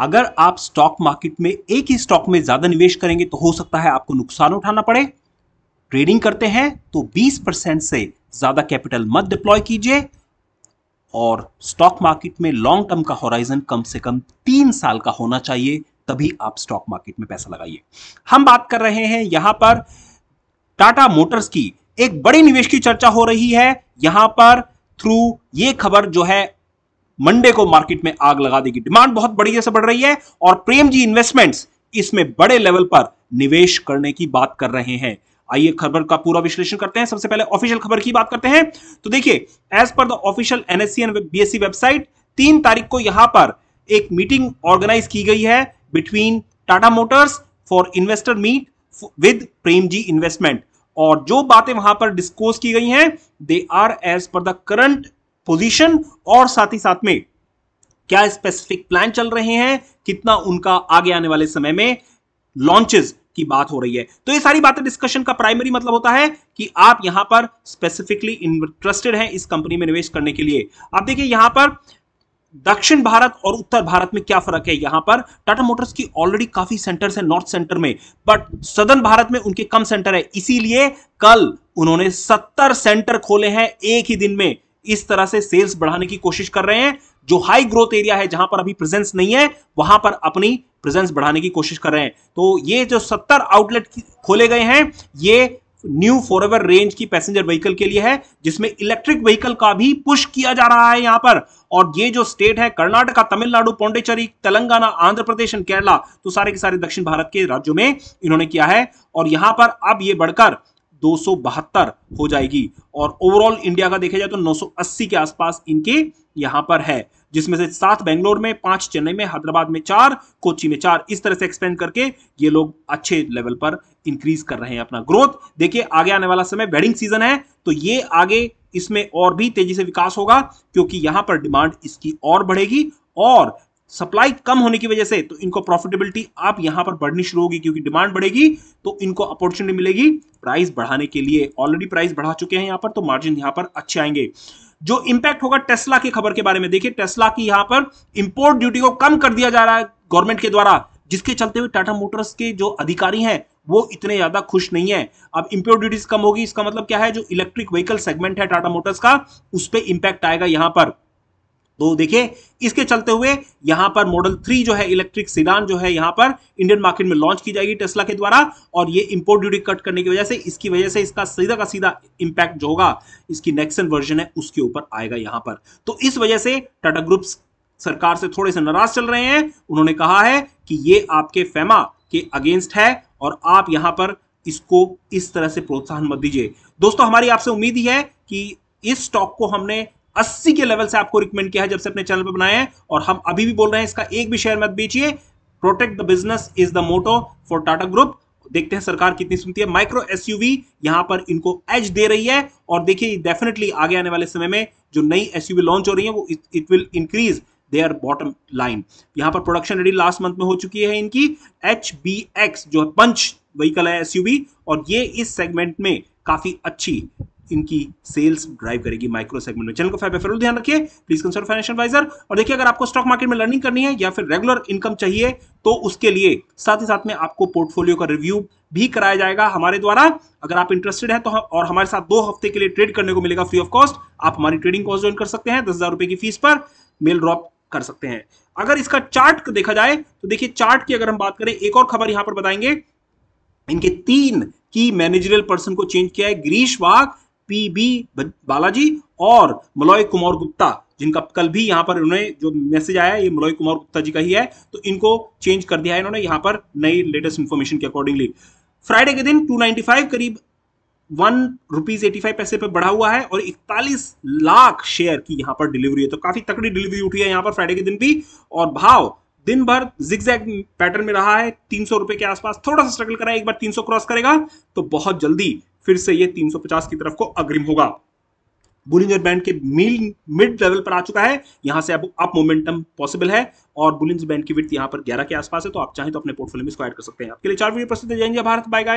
अगर आप stock market में एक ही स्टॉक में ज्यादा निवेश करेंगे तो हो सकता है आपको नुकसान उठाना पड़े ट्रेडिंग करते हैं तो 20 परसेंट से ज्यादा कैपिटल मत डिप्लॉय कीजिए और स्टॉक मार्केट में लॉन्ग टर्म का होराइजन कम से कम तीन साल का होना चाहिए तभी आप स्टॉक मार्केट में पैसा लगाइए हम बात कर रहे हैं यहां पर टाटा मोटर्स की एक बड़े निवेश की चर्चा हो रही है यहां पर थ्रू ये खबर जो है मंडे को मार्केट में आग लगा देगी डिमांड बहुत बढ़िया से बढ़ रही है और प्रेम जी इन्वेस्टमेंट्स इसमें बड़े लेवल पर निवेश करने की बात कर रहे हैं आइए खबर का पूरा विश्लेषण करते हैं सबसे पहले ऑफिशियल खबर की बात करते हैं तो देखिए as per the official NSC and BSC website तीन तारीख को यहां पर एक मीटिंग ऑर्गेनाइज की गई है between Tata motors for investor meet with Prem ji investment और जो बातें वहां पर डिस्कोस की गई हैं they are as per the current position और साथ ही साथ में क्या स्पेसिफिक प्लान चल रहे हैं कितना उनका आगे आने वाले समय में लॉन्चेस की बात हो रही है तो ये सारी बातें डिस्कशन का प्राइमरी मतलब होता है कि आप यहां पर स्पेसिफिकली इंटरेस्टेड हैं इस कंपनी में निवेश करने के लिए आप देखिए यहां पर दक्षिण भारत और उत्तर भारत में क्या फर्क है यहां पर टाटा मोटर्स की ऑलरेडी काफी सेंटर्स है नॉर्थ सेंटर में बट सदर्न भारत में उनके कम सेंटर है इसीलिए कल उन्होंने सत्तर सेंटर खोले हैं एक ही दिन में इस तरह से सेल्स बढ़ाने की कोशिश कर रहे हैं जो हाई ग्रोथ एरिया है जहां पर अभी प्रेजेंस नहीं है वहां पर अपनी प्रेजेंस बढ़ाने की कोशिश कर रहे हैं तो ये जो सत्तर आउटलेट खोले गए हैं ये न्यू फॉर रेंज की पैसेंजर व्हीकल के लिए है जिसमें इलेक्ट्रिक व्हीकल का भी पुश किया जा रहा है यहां पर और ये जो स्टेट है कर्नाटका तमिलनाडु पौंडेचरी तेलंगाना आंध्र प्रदेश एंड केरला तो सारे के सारे दक्षिण भारत के राज्यों में इन्होंने किया है और यहां पर अब ये बढ़कर दो हो जाएगी और ओवरऑल इंडिया का देखा जाए तो 980 के आसपास इनके यहां पर है जिसमें से सात बेंगलोर में पांच चेन्नई में हैदराबाद में चार कोची में चार इस तरह से एक्सपेंड करके ये लोग अच्छे लेवल पर इंक्रीज कर रहे हैं अपना ग्रोथ देखिए आगे आने वाला समय वेडिंग सीजन है तो ये आगे इसमें और भी तेजी से विकास होगा क्योंकि यहां पर डिमांड इसकी और बढ़ेगी और सप्लाई कम होने की वजह से तो इनको प्रॉफिटेबिलिटी आप यहां पर बढ़नी शुरू होगी क्योंकि डिमांड बढ़ेगी तो इनको अपॉर्चुनिटी मिलेगी प्राइस बढ़ाने के लिए ऑलरेडी प्राइस बढ़ा चुके हैं यहां पर तो मार्जिन यहां पर अच्छे आएंगे जो इंपैक्ट होगा टेस्ला की खबर के बारे में देखिए टेस्ला की यहां पर इंपोर्ट ड्यूटी को कम कर दिया जा रहा है गवर्नमेंट के द्वारा जिसके चलते हुए टाटा मोटर्स के जो अधिकारी हैं वो इतने ज्यादा खुश नहीं है अब इंपोर्ट ड्यूटीज कम होगी इसका मतलब क्या है जो इलेक्ट्रिक व्हीकल सेगमेंट है टाटा मोटर्स का उस पर इंपैक्ट आएगा यहां पर तो देखिए इसके चलते हुए यहां पर मॉडल थ्री जो है इलेक्ट्रिक सिडान जो है यहां पर इंडियन मार्केट में लॉन्च की जाएगी टेस्ला के द्वारा और ये इंपोर्ट ड्यूटी कट करने की वजह से इसकी वजह से इसका सीधा का सीधा इंपैक्ट जो होगा इसकी नेक्सन वर्जन है उसके ऊपर आएगा यहां पर तो इस वजह से टाटा ग्रुप्स सरकार से थोड़े से नाराज चल रहे हैं उन्होंने कहा है कि ये आपके फेमा e के अगेंस्ट है और आप यहां पर इसको इस तरह से प्रोत्साहन मत दीजिए दोस्तों हमारी आपसे उम्मीद ही है कि इस स्टॉक को हमने 80 के लेवल से आपको रिकमेंड किया है जब से अपने चैनल पर बनाए हैं और हम अभी भी बोल रहे हैं इसका एक भी शेयर मत बेचिए protect the business is the motto for Tata group देखते हैं सरकार कितनी सुनती है माइक्रो एसयूवी यहां पर इनको एज दे रही है और देखिए डेफिनेटली आगे आने वाले समय में जो नई एसयूवी लॉन्च हो रही है वो it will increase their bottom line यहां पर प्रोडक्शन रेडी लास्ट मंथ में हो चुकी है इनकी एच जो पंच व्हीकल है एसयूवी और ये इस सेगमेंट में काफी अच्छी इनकी सेल्स ड्राइव करेगी माइक्रो सेगमेंट में चैनल को फाइव एफएल ध्यान रखिए प्लीज कंसल्ट फाइनेंशियल एडवाइजर और देखिए अगर आपको स्टॉक मार्केट में लर्निंग करनी है या फिर रेगुलर इनकम चाहिए तो उसके लिए साथ ही साथ में आपको पोर्टफोलियो का रिव्यू भी कराया जाएगा हमारे द्वारा अगर आप इंटरेस्टेड हैं तो हम और हमारे साथ दो हफ्ते के लिए ट्रेड करने को मिलेगा फ्री ऑफ कॉस्ट आप हमारी ट्रेडिंग कॉस्ट ज्वाइन कर सकते हैं दस की फीस पर मेल ड्रॉप कर सकते हैं अगर इसका चार्ट देखा जाए तो देखिए चार्ट की अगर हम बात करें एक और खबर यहां पर बताएंगे इनके तीन की मैनेजरियल पर्सन को चेंज किया है गिरीश वाघ पी बी बालाजी और मलोय कुमार गुप्ता जिनका कल भी यहाँ पर उन्होंने जो मैसेज आया ये मलोय कुमार गुप्ता जी का ही है तो इनको चेंज कर दिया है इन्होंने यहां पर नई लेटेस्ट इन्फॉर्मेशन के अकॉर्डिंगली फ्राइडे के दिन 295 करीब वन रुपीज एटी फाइव पैसे पर बढ़ा हुआ है और इकतालीस लाख शेयर की यहाँ पर डिलीवरी है तो काफी तकड़ी डिलीवरी उठी है यहां पर फ्राइडे के दिन भी और भाव दिन भर जिगजैग पैटर्न में रहा है तीन सौ रुपए के आसपास थोड़ा सा स्ट्रगल करा एक बार तीन सौ क्रॉस करेगा तो बहुत जल्दी फिर से ये 350 की तरफ को अग्रिम होगा बुलिंजर बैंड के मिड लेवल पर आ चुका है यहां से अब अप मोमेंटम पॉसिबल है और बुलिंजर बैंड की वित्त यहां पर 11 के आसपास है तो आप चाहें तो अपने पोर्टफोलियो में इसको ऐड कर सकते हैं आपके लिए चार वीडियो प्रस्तुत जाएंगे भारत बाय गाइस